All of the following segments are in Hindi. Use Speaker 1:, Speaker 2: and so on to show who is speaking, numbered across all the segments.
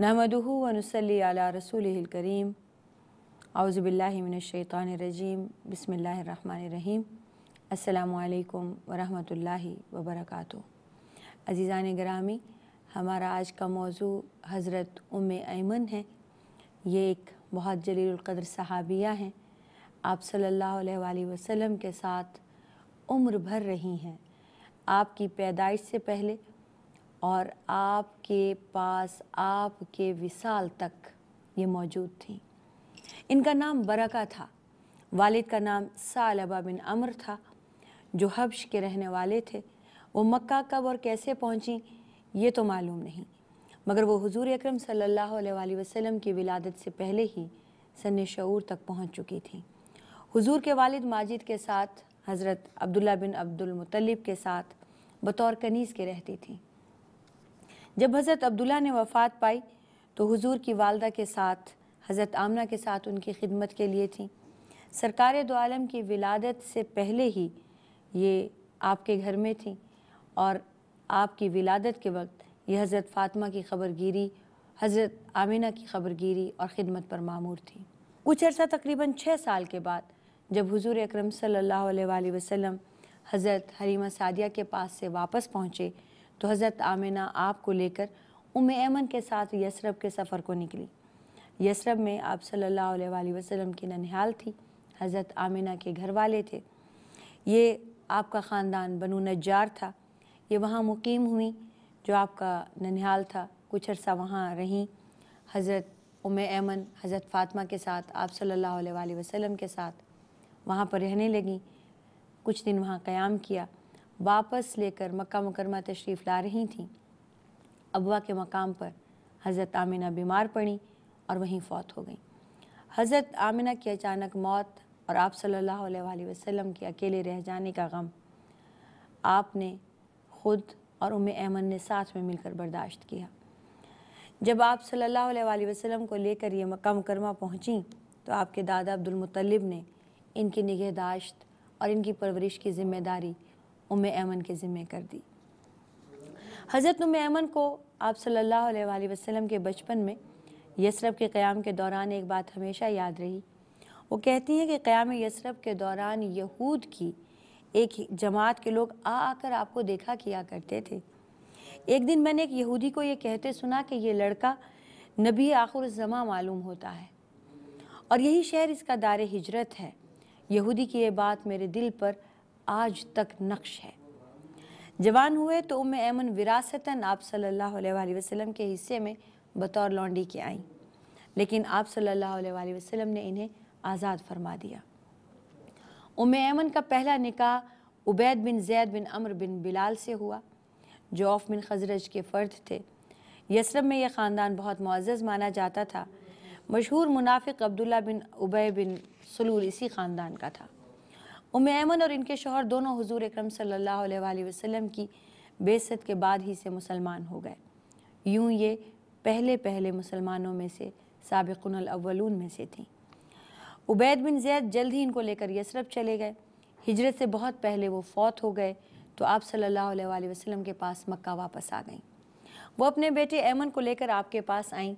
Speaker 1: नहमदहू वनसली आला रसूल करीम आउज़बिल्लिमिनशैतरजीम बसमीम अल्लाम वरहमतुल्लाहि वबरकatuh अज़ीज़ान ग्रामी हमारा आज का मौजू हज़रत उम ऐमन है ये एक बहुत जलीलक़द्र सहाबिया हैं आप सल्लल्लाहु अलैहि वसल्लम के साथ उम्र भर रही हैं आपकी पैदाइश से पहले और आपके पास आपके विशाल तक ये मौजूद थी इनका नाम बरका था वालिद का नाम सालबा बिन अमर था जो हब्श के रहने वाले थे वो मक्का कब और कैसे पहुंची ये तो मालूम नहीं मगर वो हुजूर अकरम सल्लल्लाहु अलैहि वसल्लम की विलादत से पहले ही सन शूर तक पहुंच चुकी थी हुजूर के वालिद माजिद के साथ हज़रत अब्दुल्ला बिन अब्दुल मुतलिब के साथ बतौर कनीज़ के रहती थी जब हज़रत अब्दुल्ला ने वफ़ात पाई तो हुजूर की वालदा के साथ हज़रत आमना के साथ उनकी खिदमत के लिए थी सरकार दो आलम की विलादत से पहले ही ये आपके घर में थी और आपकी विलादत के वक्त ये हज़रत फ़ातिमा की खबरगिरी हज़रत आमिना की खबरगिरी और ख़िदमत पर मामूर थी कुछ अर्सा तकरीबन छः साल के बाद जब हुजूर अकरम सल्लल्लाहु अलैहि वसल्लम हज़रत हरीमा सादिया के पास से वापस पहुँचे तो हज़रत आमिना आपको लेकर उम ऐमन के साथ यसरब के सफ़र को निकली यसरब में आप सल्लल्लाहु अलैहि वसल्लम की ननिहाल थी हज़रत आमिना के घर वाले थे ये आपका ख़ानदान बनु नजार था ये वहाँ मुकीम हुई जो आपका ननिहाल था कुछ अर्सा वहाँ रहीं हज़रत उम ऐमन हज़रत फ़ातमा के साथ आप सल्ला वसलम के साथ वहाँ पर रहने लगी कुछ दिन वहाँ क़याम किया वापस लेकर मक्का मुकरमा तशरीफ़ ला रही थी अबा के मकाम पर हज़रत आमिना बीमार पड़ी और वहीं फ़ौत हो गई हज़रत आमिना की अचानक मौत और आप सल्लल्लाहु अलैहि वसल्लम के अकेले रह जाने का गम आपने ख़ुद और उम अहमद ने साथ में मिलकर बर्दाश्त किया जब आप सल्लल्लाहु अलैहि वसल्लम को लेकर ये मक्का मुकरमा पहुँची तो आपके दादा अब्दुलमतलब ने इनकी निगहदाश्त और इनकी परवरिश की ज़िम्मेदारी उम ऐमन के ज़िम्मे कर दी हज़रत उम ऐमन को आप सल्लल्लाहु अलैहि वसल्लम के बचपन में यसरब के क़्याम के दौरान एक बात हमेशा याद रही वो कहती हैं कि क़्याम यसरब के दौरान यहूद की एक जमात के लोग आ आकर आपको देखा किया करते थे एक दिन मैंने एक यहूदी को ये कहते सुना कि ये लड़का नबी आखिर जमा मालूम होता है और यही शहर इसका दार हिजरत है यहूदी की ये बात मेरे दिल पर आज तक नक्श है जवान हुए तो उम ऐमन विरासतन आप सल्लल्लाहु अलैहि वसल्लम के हिस्से में बतौर लौंडी के आईं लेकिन आप सल्लल्लाहु अलैहि वसल्लम ने इन्हें आज़ाद फरमा दिया उम ऐमन का पहला निकाह उबैद बिन जैद बिन अमर बिन बिलाल से हुआ जो ऑफ बिन खजरज के फ़र्द थे यसरम में यह ख़ानदान बहुत मुआज़ माना जाता था मशहूर मुनाफिक अब्दुल्ला बिन उबै बिन सलूल इसी ख़ानदान का था उम्मन और इनके शोहर दोनों हजूर अक्रम सल्ला की बेसत के बाद ही से मुसलमान हो गए यूँ ये पहले पहले मुसलमानों में से सबकुनवलून में से थीं उबैद बिन जैद जल्द ही इनको लेकर यसरफ चले गए हिजरत से बहुत पहले वो फौत हो गए तो आप सल्लल्लाहु अलैहि वसल्लम के पास मक्का वापस आ गईं वो अपने बेटे ऐमन को लेकर आपके पास आईं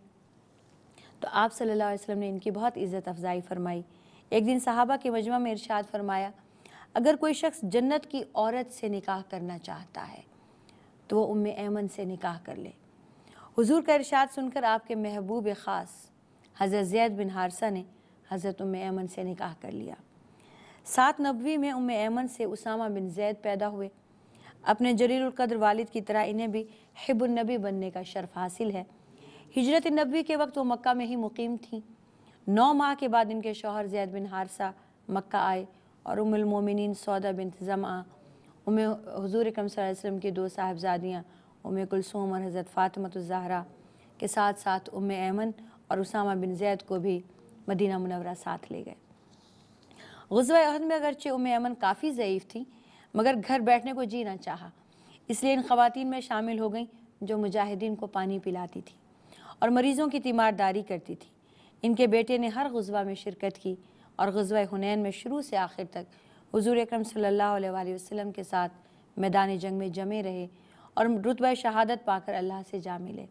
Speaker 1: तो आप सल्लल्लाहु अलैहि वसल्लम ने इनकी बहुत इज़्ज़त अफजाई फरमाई एक दिन सहाबा के मजमा में इरशाद फरमाया अगर कोई शख्स जन्नत की औरत से निकाह करना चाहता है तो वह उम ऐमन से निकाह कर ले हुजूर का इरशाद सुनकर आपके महबूब ख़ास हज़रत जैद बिन हारसा ने हज़रत उम ऐमन से निकाह कर लिया सात नबी में उम ऐमन से उसामा बिन जैद पैदा हुए अपने जलीलकद्र वालिद की तरह इन्हें भी हिबुलनबी बनने का शर्फ हासिल है हिजरत नबी के वक्त वो मक्का में ही मुकीम थीं नौ माह के बाद इनके शोहर जैद बिन हारसा मक्का आए और उमिलमोमिन सौदा बिन ज़मा उम हजूर अकरम वसम की दो साहबजादियाँ उम कुलसूम और हज़रत फ़ातमतज़ाहरा के साथ साथ उम ऐमन और उसामा बिन जैद को भी मदीना मुनवरा साथ ले गए गज़व अहद में अगरचे उम ऐमन काफ़ी ज़यीफ़ थी मगर घर बैठने को जी ना चाहा इसलिए इन ख़वातीन में शामिल हो गईं जो मुजाहिदीन को पानी पिलाती थी और मरीज़ों की तीमारदारी करती थी इनके बेटे ने हर गुजवा में शिरकत की और गजवा हुनैन में शुरू से आखिर तक हजूर अक्रम सम के साथ मैदान जंग में जमे रहे और रुतब शहादत पाकर अल्लाह से जा मिले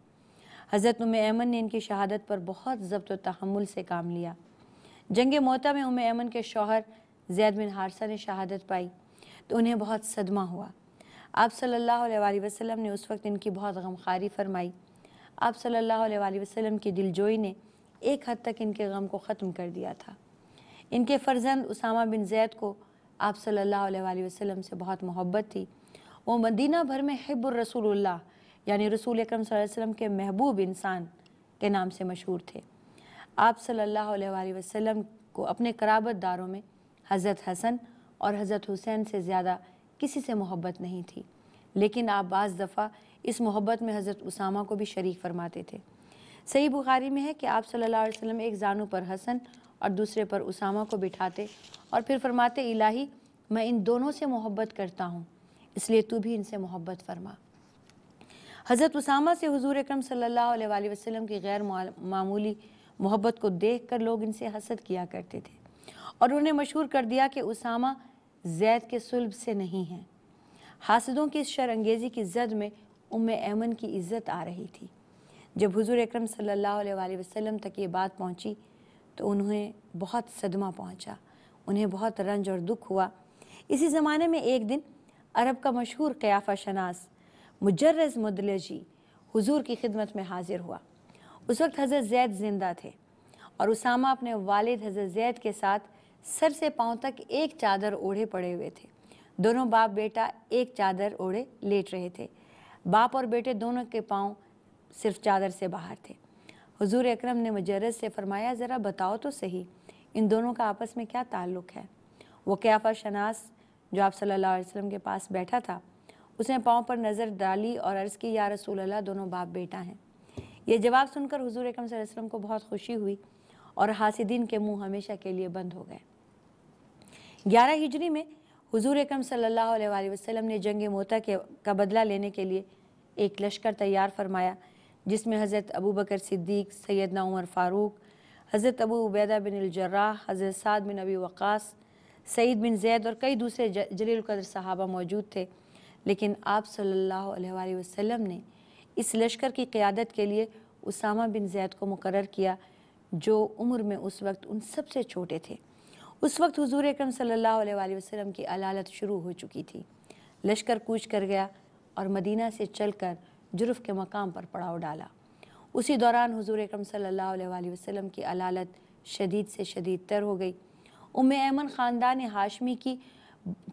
Speaker 1: हज़रत उम ऐमन ने इनकी शहादत पर बहुत जब्त तहमुल से काम लिया जंग मोता में उम ऐमन के शोहर जैद बिन हारसा ने शहादत पाई तो उन्हें बहुत सदमा हुआ आप सल्लल्लाहु अलैहि वसल्लम ने उस वक्त इनकी बहुत गमखारी फरमाई आप सल्लल्लाहु अलैहि वसल्लम की दिलजोई ने एक हद तक इनके गम को ख़त्म कर दिया था इनके फ़र्जंद उसामा बिन जैद को आप सल्लल्लाहु अलैहि वसल्लम से बहुत मोहब्बत थी वो मदीना भर में हिब्बुलरसूलुल्लाह यानी रसूल अकरम वसल्लम के महबूब इंसान के नाम से मशहूर थे आप सल्लल्लाहु अलैहि वसल्लम को अपने कराबत दारों में हज़रत हसन और हज़रत हुसैन से ज़्यादा किसी से मोहब्बत नहीं थी लेकिन आप बज़ दफ़ा इस मोहब्बत में हज़रत उसामा को भी शरीक फरमाते थे सही बुखारी में है कि आप सल्लल्लाहु अलैहि वसल्लम एक जानू पर हसन और दूसरे पर उसामा को बिठाते और फिर फरमाते इलाही मैं इन दोनों से मोहब्बत करता हूँ इसलिए तू भी इनसे मोहब्बत फरमा हज़रत उसामा से हुजूर अकरम सल्लल्लाहु अलैहि वसल्लम की गैर मामूली मोहब्बत को देखकर लोग इनसे हसद किया करते थे और उन्हें मशहूर कर दिया कि उसामा जैद के सुलब से नहीं हैं हासदों की शर अंगेज़ी की जद में उम ऐमन की इज़्ज़त आ रही थी जब हुजूर अकरम सल्लल्लाहु अलैहि वसल्लम तक ये बात पहुँची तो उन्हें बहुत सदमा पहुंचा उन्हें बहुत रंज और दुख हुआ इसी ज़माने में एक दिन अरब का मशहूर क़याफ़ा शनास मुजर्रज मुदलजी हुजूर की खिदमत में हाजिर हुआ उस वक्त हज़रत जैद ज़िंदा थे और उसामा अपने वालिद हज़रत जैद के साथ सर से पाँव तक एक चादर ओढ़े पड़े हुए थे दोनों बाप बेटा एक चादर ओढ़े लेट रहे थे बाप और बेटे दोनों के पाँव सिर्फ चादर से बाहर थे हुजूर अकरम ने मुजरद से फरमाया ज़रा बताओ तो सही इन दोनों का आपस में क्या ताल्लुक़ है वो क्याफा शनास जो आप सल्लल्लाहु अलैहि वसल्लम के पास बैठा था उसने पाँव पर नज़र डाली और अर्ज़ की या रसूल अल्लाह दोनों बाप बेटा हैं ये जवाब सुनकर हुजूर अकरम सल्लल्लाहु अलैहि वसल्लम को बहुत खुशी हुई और हासिदीन के मुंह हमेशा के लिए बंद हो गए ग्यारह हिजरी में हुजूर अकरम सल्लल्लाहु अलैहि वसल्लम ने जंग मोता के का बदला लेने के लिए एक लश्कर तैयार फरमाया जिसमें हज़रत अबू बकर सिद्दीक सैदना उमर फ़ारूक हज़रत अबू उबैदा बिन अलजर्रा हज़रत साद बिन अबी वक़ास सईद बिन जैद और कई दूसरे जलील कदर सहाबा मौजूद थे लेकिन आप सल्लल्लाहु अलैहि वसल्लम ने इस लश्कर की क़्यादत के लिए उसामा बिन जैद को मुकर किया जो उम्र में उस वक्त उन सबसे छोटे थे उस वक्त हुजूर अकरम सल्लल्लाहु अलैहि वसल्लम की अलालत शुरू हो चुकी थी लश्कर कूच कर गया और मदीना से चलकर जुर्फ के मकाम पर पड़ाव डाला उसी दौरान हुजूर अकरम सल्लल्लाहु अलैहि वसल्लम की अलालत शदीद से शदीद तर हो गई उम ऐमन ख़ानदान हाशमी की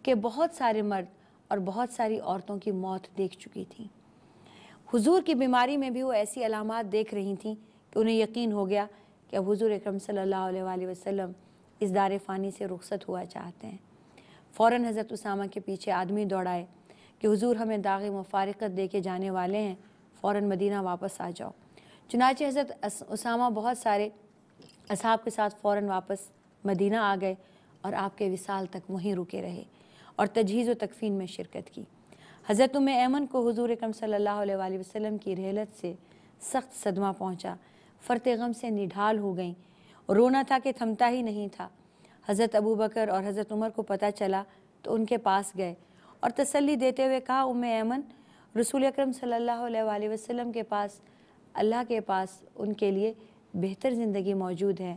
Speaker 1: के बहुत सारे मर्द और बहुत सारी औरतों की मौत देख चुकी थी हुजूर की बीमारी में भी वो ऐसी अलामत देख रही थीं कि उन्हें यकीन हो गया कि अब हुजूर अकरम सल्लल्लाहु अलैहि वसल्लम इस दार फ़ानी से रुखसत हुआ चाहते हैं फ़ौर हज़रत उसामा के पीछे आदमी दौड़ाए कि हुजूर हमें दाग मफारकत दे के जाने वाले हैं फ़ौर मदीना वापस आ जाओ चुनाच हज़रत उसामा बहुत सारे असाब के साथ फ़ौर वापस मदीना आ गए और आपके विसाल तक वहीं रुके रहे और तजहीज़ व तकफीन में शिरकत की हज़रत उम ऐमन को हजूर कम सल्ला वसम की रहलत से सख्त सदमा पहुँचा फ़र्त गम से निढाल हो गई रोना था कि थमता ही नहीं था हज़रत अबू बकर और हज़रत उमर को पता चला तो उनके पास गए और तसल्ली देते हुए कहा उम ऐमन रसूल अक्रम सल्लल्लाहु अलैहि वसल्लम के पास अल्लाह के पास उनके लिए बेहतर ज़िंदगी मौजूद है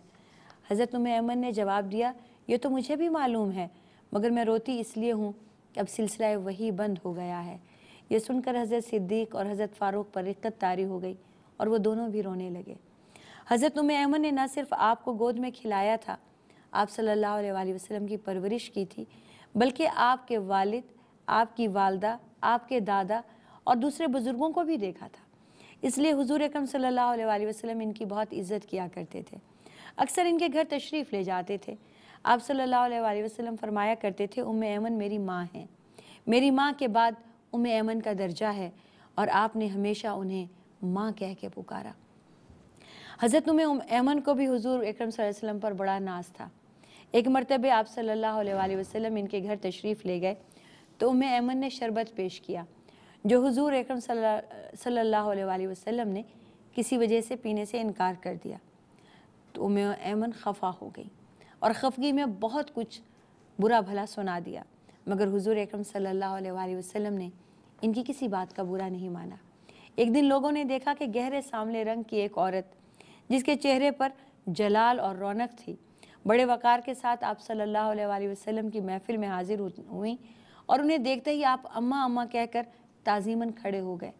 Speaker 1: हज़रत उम ऐमन ने जवाब दिया ये तो मुझे भी मालूम है मगर मैं रोती इसलिए हूँ कि अब सिलसिला वही बंद हो गया है ये सुनकर हज़रत सिद्दीक और हज़रत फ़ारूक पर रिक्कत तारी हो गई और वो दोनों भी रोने लगे हज़रत उम ऐमन ने न सिर्फ आपको गोद में खिलाया था आप सल्लल्लाहु अलैहि वसल्लम की परवरिश की थी बल्कि आपके वालिद आपकी वालदा आपके दादा और दूसरे बुज़ुर्गों को भी देखा था इसलिए हुजूर अकरम सल्लल्लाहु अलैहि वसल्लम इनकी बहुत इज़्ज़त किया करते थे अक्सर इनके घर तशरीफ़ ले जाते थे आप सल्लल्लाहु अलैहि वसल्लम फरमाया करते थे उम ऐमन मेरी माँ हैं मेरी माँ के बाद उम ऐमन का दर्जा है और आपने हमेशा उन्हें माँ कह के पुकारा हज़रत उम ऐमन को भी हुजूर अकरम वसल्लम पर बड़ा नाज था एक मरतबे आप सल्लल्लाहु अलैहि वसल्लम इनके घर तशरीफ़ ले गए तो उम्मे ऐमन ने शरबत पेश किया जो हुजूर अकरम सल्लल्लाहु अलैहि वसल्लम ने किसी वजह से पीने से इनकार कर दिया तो उम्मे ऐमन खफा हो गई और खफगी में बहुत कुछ बुरा भला सुना दिया मगर हुजूर अकरम सल्लल्लाहु अलैहि वसल्लम ने इनकी किसी बात का बुरा नहीं माना एक दिन लोगों ने देखा कि गहरे सामने रंग की एक औरत जिसके चेहरे पर जलाल और रौनक थी बड़े वक़ार के साथ आप सल्लल्लाहु अलैहि वसल्लम की महफ़िल में हाजिर हुई और उन्हें देखते ही आप अम्मा अम्मा कहकर ताजीमन खड़े हो गए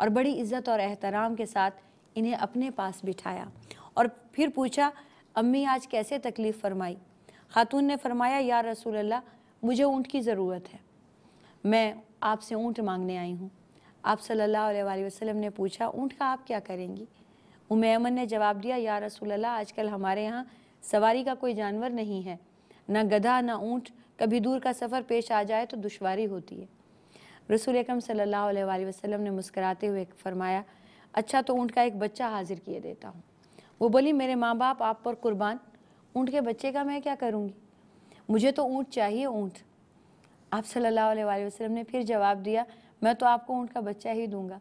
Speaker 1: और बड़ी इज़्ज़त और एहतराम के साथ इन्हें अपने पास बिठाया और फिर पूछा अम्मी आज कैसे तकलीफ़ फरमाई खातून ने फरमाया या रसूल अल्लाह मुझे ऊँट की ज़रूरत है मैं आपसे ऊँट मांगने आई हूँ आप सल्लल्लाहु अलैहि वसल्लम ने पूछा ऊँट का आप क्या करेंगी उम अमन ने जवाब दिया या रसूल अल्लाह आजकल हमारे यहाँ सवारी का कोई जानवर नहीं है ना गधा ना ऊँट कभी दूर का सफ़र पेश आ जाए तो दुशारी होती है रसूल अक्रम सल्लल्लाहु अलैहि वसल्लम ने मुस्कराते हुए फरमाया अच्छा तो ऊँट का एक बच्चा हाजिर किए देता हूँ वो बोली मेरे माँ बाप आप पर कुर्बान ऊँट के बच्चे का मैं क्या करूँगी मुझे तो ऊँट चाहिए ऊँट आप सल्ला वसलम ने फिर जवाब दिया मैं तो आपको ऊँट का बच्चा ही दूँगा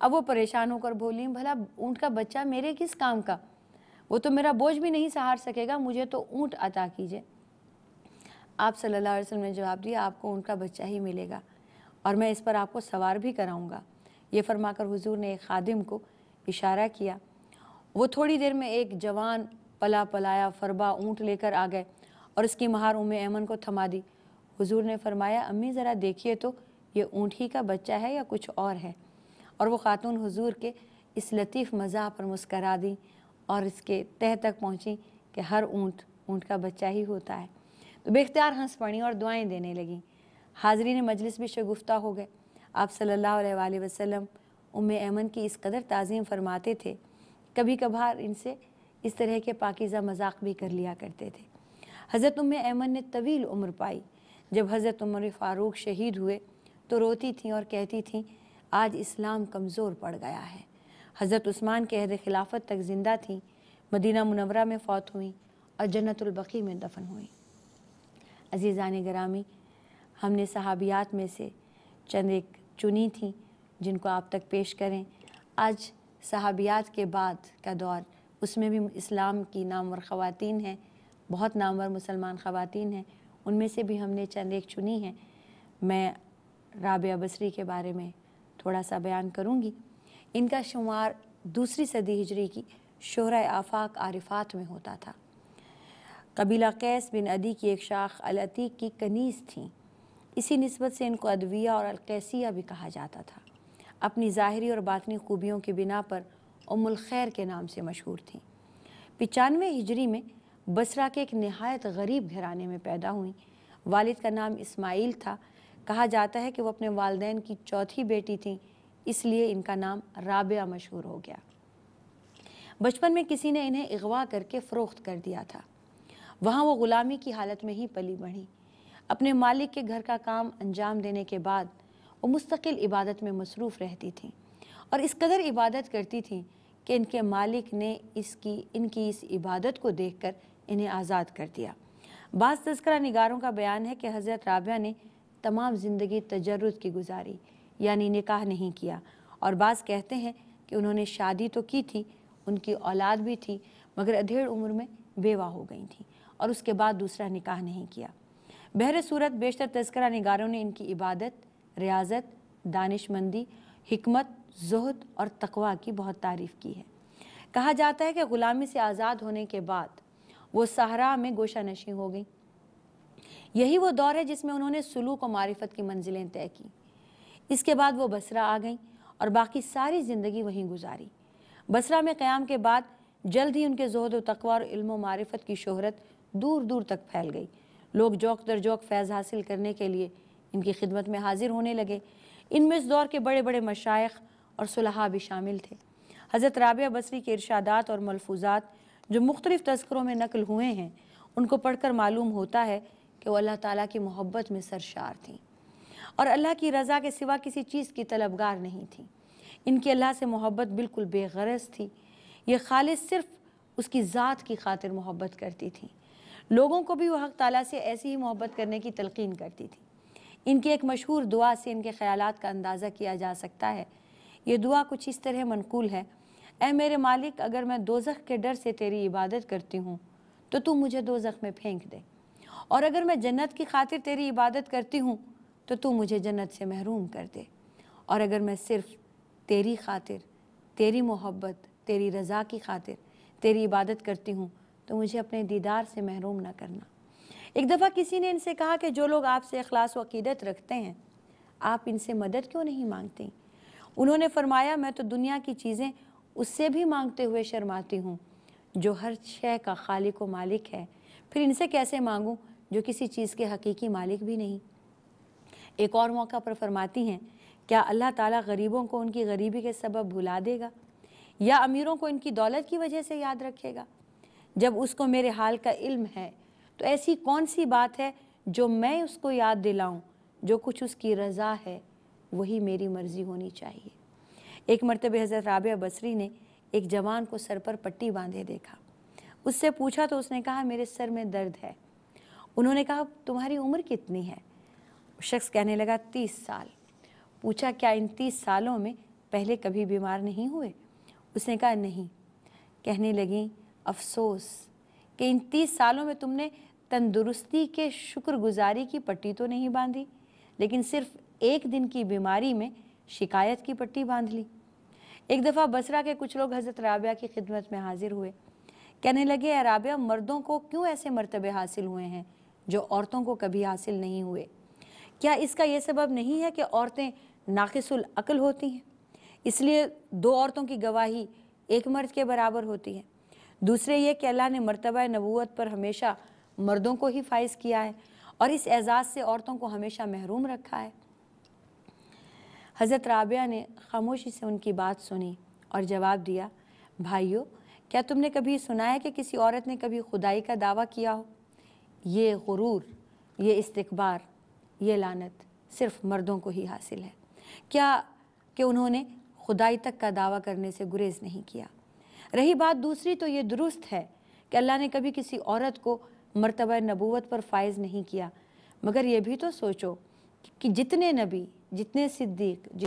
Speaker 1: अब वो परेशान होकर बोली भला ऊँट का बच्चा मेरे किस काम का वो तो मेरा बोझ भी नहीं सहार सकेगा मुझे तो ऊँट अता कीजिए आप सल्लल्लाहु अलैहि वसल्लम ने जवाब दिया आपको उनका बच्चा ही मिलेगा और मैं इस पर आपको सवार भी कराऊंगा ये फरमाकर हुजूर ने एक खादिम को इशारा किया वो थोड़ी देर में एक जवान पला पलाया फरबा ऊँट लेकर आ गए और इसकी महार उम ऐमन को थमा दी हुजूर ने फरमाया अम्मी ज़रा देखिए तो ये ऊँट ही का बच्चा है या कुछ और है और वो ख़ातून हुजूर के इस लतीफ़ मज़ा पर मुस्करा दी और इसके तह तक पहुँची कि हर ऊँट ऊँट का बच्चा ही होता है तो बेख्तियार हंस पड़ी और दुआएं देने लगी हाजरीन मजलिस भी शगुफ्ता हो गए आप सल्लल्लाहु अलैहि वसल्लम उम ऐमन की इस कदर तज़ीम फरमाते थे कभी कभार इनसे इस तरह के पाकिज़ा मजाक भी कर लिया करते थे हज़रत उम ऐमन ने तवील उम्र पाई जब हज़रत उमर फ़ारूक शहीद हुए तो रोती थीं और कहती थी आज इस्लाम कमज़ोर पड़ गया है हज़रत उस्मान के अहद खिलाफत तक ज़िंदा थीं मदीना मुनवरा में फ़ौत हुई और जन्नतुलबकी में दफन हुई अजीज़ान ग्रामी हमने सहाबियात में से चंद एक चुनी थी जिनको आप तक पेश करें आज सहाबियात के बाद का दौर उसमें भी इस्लाम की नामवर ख़वान हैं बहुत नामवर मुसलमान ख़वान हैं उनमें से भी हमने चंद एक चुनी हैं मैं राबिया बसरी के बारे में थोड़ा सा बयान करूँगी इनका शुमार दूसरी सदी हिजरी की शहर आफाक आरिफात में होता था कबीला कैस बिन अदी की एक शाख अलतीक की कनीज़ थी इसी नस्बत से इनको अदविया और अलकैसिया भी कहा जाता था अपनी ज़ाहरी और बातनी खूबियों की बिना पर उमुल खैर के नाम से मशहूर थी पचानवे हिजरी में बसरा के एक नहायत गरीब घराने में पैदा हुई वालिद का नाम इस्माइल था कहा जाता है कि वो अपने वालदे की चौथी बेटी थीं इसलिए इनका नाम राबिया मशहूर हो गया बचपन में किसी ने इन्हें अगवा करके फ़रोख्त कर दिया था वहाँ वो ग़ुलामी की हालत में ही पली बढ़ी अपने मालिक के घर का काम अंजाम देने के बाद वो मुस्तकिल इबादत में मसरूफ़ रहती थी और इस कदर इबादत करती थी कि इनके मालिक ने इसकी इनकी इस इबादत को देख कर इन्हें आज़ाद कर दिया बाज़ तस्करा निगारों का बयान है कि हज़रत राबिया ने तमाम ज़िंदगी तजर्द की गुजारी यानी निकाह नहीं किया और बाज़ कहते हैं कि उन्होंने शादी तो की थी उनकी औलाद भी थी मगर अधेड़ उम्र में बेवा हो गई थी और उसके बाद दूसरा निकाह नहीं किया बहर सूरत बेशतर तस्करा निगारों ने इनकी इबादत रियाजत दानिशमंदी हमत जहद और तकवा की बहुत तारीफ़ की है कहा जाता है कि ग़ुलामी से आज़ाद होने के बाद वो सहरा में गोशा नशी हो गई यही वो दौर है जिसमें उन्होंने सलूक और मारिफत की मंजिलें तय की इसके बाद वो बसरा आ गई और बाकी सारी ज़िंदगी वहीं गुजारी बसरा में क़्याम के बाद जल्द ही उनके जहद व तकवा और इल्म मारिफत की शहरत दूर दूर तक फैल गई लोग जौक दर जौक फैज़ हासिल करने के लिए इनकी खिदमत में हाजिर होने लगे इनमें इस दौर के बड़े बड़े मशाइ और सुलहा भी शामिल थे हज़रत राबिया बसरी के इर्शादात और मलफूजात जो मुख्तलिफ़ तस्करों में नकल हुए हैं उनको पढ़कर मालूम होता है कि वह अल्लाह ताली की मोहब्बत में सरशार थी और अल्लाह की रज़ा के सिवा किसी चीज़ की तलबगार नहीं थी इनकी अल्लाह से मोहब्बत बिल्कुल बेगरज थी ये खालिद सिर्फ उसकी ज़ात की खातिर मोहब्बत करती थी लोगों को भी वह हक तला से ऐसी ही मोहब्बत करने की तलकिन करती थी इनकी एक मशहूर दुआ से इनके ख्याल का अंदाज़ा किया जा सकता है ये दुआ कुछ इस तरह मनकूल है ए मेरे मालिक अगर मैं दोजख के डर से तेरी इबादत करती हूँ तो तू मुझे दोजख में फेंक दे और अगर मैं जन्नत की खातिर तेरी इबादत करती हूँ तो तू मुझे जन्नत से महरूम कर दे और अगर मैं सिर्फ तेरी खातिर तेरी मोहब्बत तेरी रज़ा की खातिर तेरी इबादत करती हूँ तो मुझे अपने दीदार से महरूम ना करना एक दफ़ा किसी ने इनसे कहा कि जो लोग आपसे अखलास व अकीदत रखते हैं आप इनसे मदद क्यों नहीं मांगती उन्होंने फरमाया मैं तो दुनिया की चीज़ें उससे भी मांगते हुए शर्माती हूँ जो हर शय का खालिक व मालिक है फिर इनसे कैसे मांगूँ जो किसी चीज़ के हकीकी मालिक भी नहीं एक और मौका पर फरमाती हैं क्या अल्लाह ताला गरीबों को उनकी गरीबी के सबब भुला देगा या अमीरों को इनकी दौलत की वजह से याद रखेगा जब उसको मेरे हाल का इल्म है तो ऐसी कौन सी बात है जो मैं उसको याद दिलाऊं जो कुछ उसकी रज़ा है वही मेरी मर्ज़ी होनी चाहिए एक मरतब हज़रत राबिया बसरी ने एक जवान को सर पर पट्टी बांधे देखा उससे पूछा तो उसने कहा मेरे सर में दर्द है उन्होंने कहा तुम्हारी उम्र कितनी है शख्स कहने लगा तीस साल पूछा क्या इन तीस सालों में पहले कभी बीमार नहीं हुए उसने कहा नहीं कहने लगी अफसोस कि इन तीस सालों में तुमने तंदुरुस्ती के शुक्रगुजारी की पट्टी तो नहीं बांधी लेकिन सिर्फ एक दिन की बीमारी में शिकायत की पट्टी बांध ली एक दफ़ा बसरा के कुछ लोग हज़रत राबिया की खिदमत में हाजिर हुए कहने लगे राबिया मर्दों को क्यों ऐसे मरतबे हासिल हुए हैं जो औरतों को कभी हासिल नहीं हुए क्या इसका यह सबब नहीं है कि औरतें नाकसुल होती हैं इसलिए दो औरतों की गवाही एक मर्द के बराबर होती है दूसरे ये कि अल्लाह ने मरतबा नबूत पर हमेशा मर्दों को ही फाइज किया है और इस एज़ाज़ से औरतों को हमेशा महरूम रखा है हज़रत राबिया ने खामोशी से उनकी बात सुनी और जवाब दिया भाइयों क्या तुमने कभी सुना है कि किसी औरत ने कभी खुदाई का दावा किया हो ये गुरूर ये इस्तकबार ये लानत सिर्फ मर्दों को ही हासिल है क्या कि उन्होंने खुदाई तक का दावा करने से गुरेज नहीं किया रही बात दूसरी तो ये दुरुस्त है कि अल्लाह ने कभी किसी औरत को मरतबा नबूवत पर फायज़ नहीं किया मगर यह भी तो सोचो कि जितने नबी जितने सिद्दीक